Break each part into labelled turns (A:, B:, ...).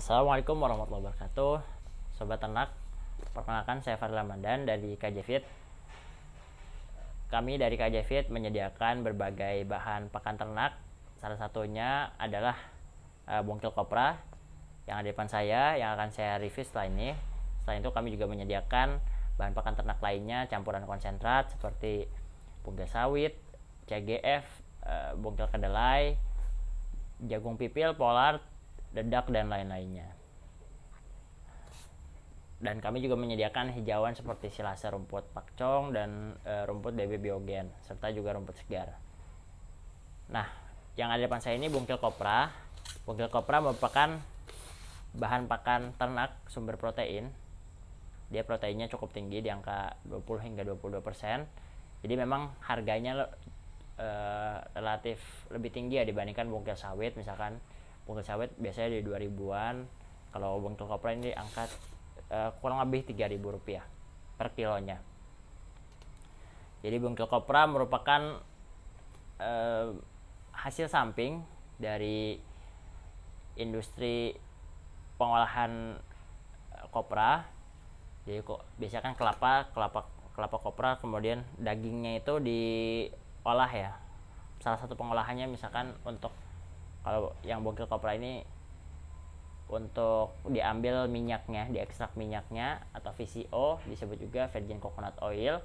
A: Assalamualaikum warahmatullahi wabarakatuh Sobat ternak Perkenalkan saya Fadil Mandan dari KJFit Kami dari KJFit menyediakan berbagai bahan pakan ternak Salah satunya adalah e, bongkil kopra Yang ada di depan saya yang akan saya review setelah ini Setelah itu kami juga menyediakan bahan pakan ternak lainnya Campuran konsentrat seperti bunga sawit, CGF, e, eh, bongkil kedelai, jagung pipil, polar, dedak dan lain-lainnya dan kami juga menyediakan hijauan seperti silasa rumput pakcong dan e, rumput baby biogen serta juga rumput segar. Nah, yang ada di depan saya ini bungkil kopra. Bungkil kopra merupakan bahan pakan ternak sumber protein. Dia proteinnya cukup tinggi di angka 20 hingga 22%. Jadi memang harganya e, relatif lebih tinggi ya dibandingkan bungkil sawit misalkan bungkus sawit biasanya di 2000-an kalau bungkus kopra ini angkat uh, eh, kurang lebih 3000 rupiah per kilonya jadi bungkus kopra merupakan uh, hasil samping dari industri pengolahan kopra eh, jadi kok biasanya kan kelapa kelapa kelapa kopra kemudian dagingnya itu diolah ya salah satu pengolahannya misalkan untuk kalau yang bokil kopra ini untuk diambil minyaknya, diekstrak minyaknya atau VCO disebut juga virgin coconut oil.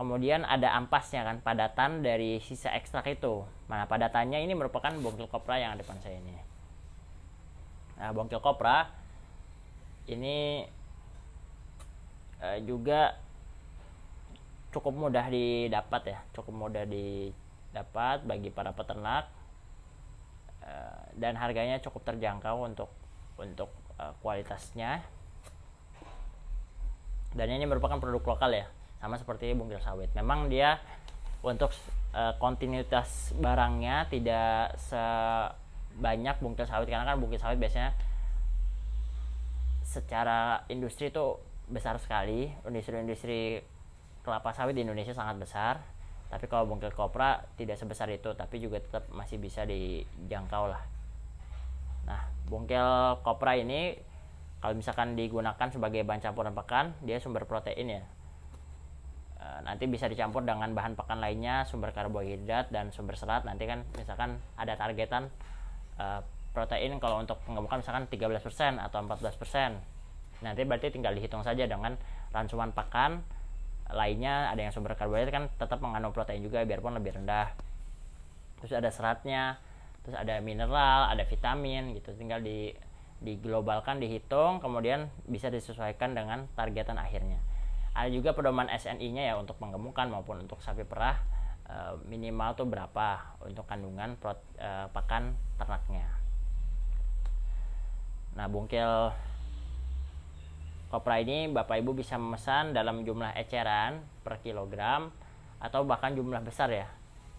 A: Kemudian ada ampasnya kan, padatan dari sisa ekstrak itu. Mana padatannya ini merupakan bongkil kopra yang ada depan saya ini. Nah, bongkil kopra ini eh, juga cukup mudah didapat ya, cukup mudah di dapat bagi para peternak eh, dan harganya cukup terjangkau untuk untuk eh, kualitasnya dan ini merupakan produk lokal ya sama seperti bungkil sawit memang dia untuk eh, kontinuitas barangnya tidak sebanyak bungkil sawit karena kan bungkil sawit biasanya secara industri itu besar sekali industri-industri kelapa sawit di Indonesia sangat besar tapi kalau bengkel kopra tidak sebesar itu tapi juga tetap masih bisa dijangkau lah nah bengkel kopra ini kalau misalkan digunakan sebagai bahan campuran pekan dia sumber protein ya e, nanti bisa dicampur dengan bahan pekan lainnya sumber karbohidrat dan sumber serat nanti kan misalkan ada targetan e, protein kalau untuk pengemukan misalkan 13% atau 14% nanti berarti tinggal dihitung saja dengan ransuman pakan lainnya ada yang sumber karbohidrat kan tetap mengandung protein juga biarpun lebih rendah terus ada seratnya terus ada mineral ada vitamin gitu tinggal di diglobalkan dihitung kemudian bisa disesuaikan dengan targetan akhirnya ada juga pedoman SNI-nya ya untuk penggemukan maupun untuk sapi perah e, minimal tuh berapa untuk kandungan prot, e, pakan ternaknya nah bungkil Kopra ini Bapak Ibu bisa memesan dalam jumlah eceran per kilogram atau bahkan jumlah besar ya.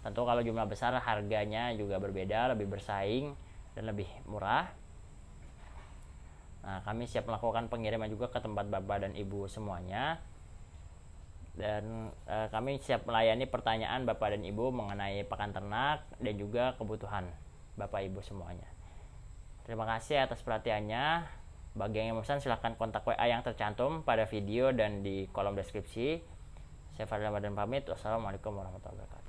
A: Tentu kalau jumlah besar harganya juga berbeda, lebih bersaing dan lebih murah. Nah, kami siap melakukan pengiriman juga ke tempat Bapak dan Ibu semuanya. Dan e, kami siap melayani pertanyaan Bapak dan Ibu mengenai pakan ternak dan juga kebutuhan Bapak Ibu semuanya. Terima kasih atas perhatiannya. Bagi yang memesan silahkan kontak WA yang tercantum pada video dan di kolom deskripsi. Saya Fadil Ramadan pamit. Wassalamualaikum warahmatullahi wabarakatuh.